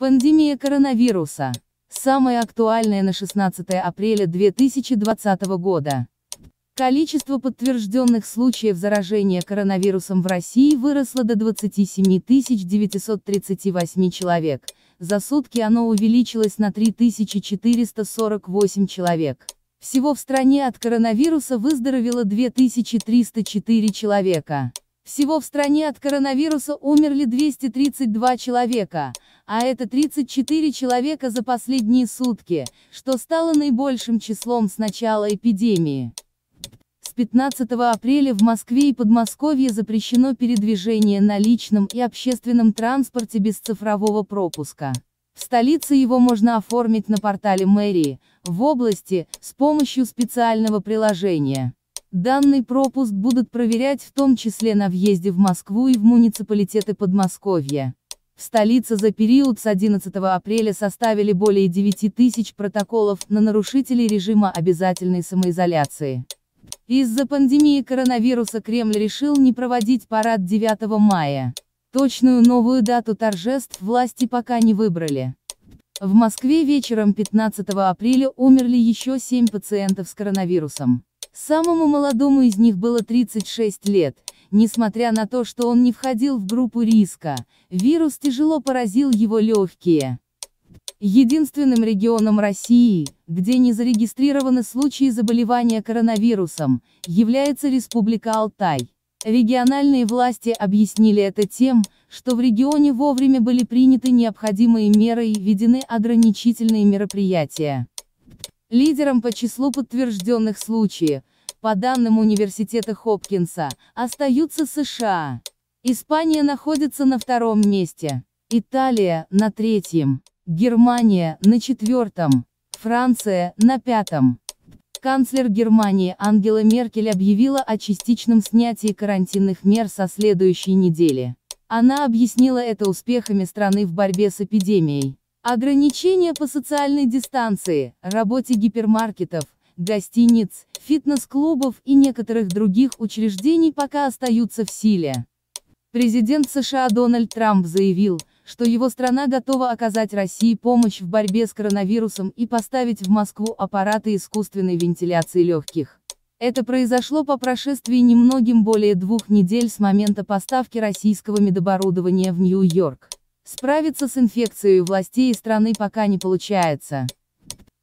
Пандемия коронавируса. Самое актуальное на 16 апреля 2020 года. Количество подтвержденных случаев заражения коронавирусом в России выросло до 27 938 человек, за сутки оно увеличилось на 3448 человек. Всего в стране от коронавируса выздоровело 2304 человека. Всего в стране от коронавируса умерли 232 человека, а это 34 человека за последние сутки, что стало наибольшим числом с начала эпидемии. С 15 апреля в Москве и Подмосковье запрещено передвижение на личном и общественном транспорте без цифрового пропуска. В столице его можно оформить на портале мэрии, в области, с помощью специального приложения. Данный пропуск будут проверять в том числе на въезде в Москву и в муниципалитеты Подмосковья. В столице за период с 11 апреля составили более 9 тысяч протоколов на нарушителей режима обязательной самоизоляции. Из-за пандемии коронавируса Кремль решил не проводить парад 9 мая. Точную новую дату торжеств власти пока не выбрали. В Москве вечером 15 апреля умерли еще 7 пациентов с коронавирусом. Самому молодому из них было 36 лет. Несмотря на то, что он не входил в группу риска, вирус тяжело поразил его легкие. Единственным регионом России, где не зарегистрированы случаи заболевания коронавирусом, является Республика Алтай. Региональные власти объяснили это тем, что в регионе вовремя были приняты необходимые меры и введены ограничительные мероприятия. Лидером по числу подтвержденных случаев, по данным университета Хопкинса, остаются США. Испания находится на втором месте. Италия – на третьем. Германия – на четвертом. Франция – на пятом. Канцлер Германии Ангела Меркель объявила о частичном снятии карантинных мер со следующей недели. Она объяснила это успехами страны в борьбе с эпидемией. Ограничения по социальной дистанции, работе гипермаркетов, гостиниц, фитнес-клубов и некоторых других учреждений пока остаются в силе. Президент США Дональд Трамп заявил, что его страна готова оказать России помощь в борьбе с коронавирусом и поставить в Москву аппараты искусственной вентиляции легких. Это произошло по прошествии немногим более двух недель с момента поставки российского медоборудования в Нью-Йорк. Справиться с инфекцией властей страны пока не получается.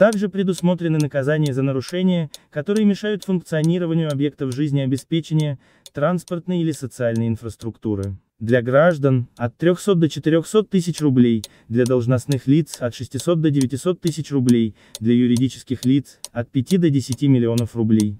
Также предусмотрены наказания за нарушения, которые мешают функционированию объектов жизнеобеспечения, транспортной или социальной инфраструктуры. Для граждан – от 300 до 400 тысяч рублей, для должностных лиц – от 600 до 900 тысяч рублей, для юридических лиц – от 5 до 10 миллионов рублей.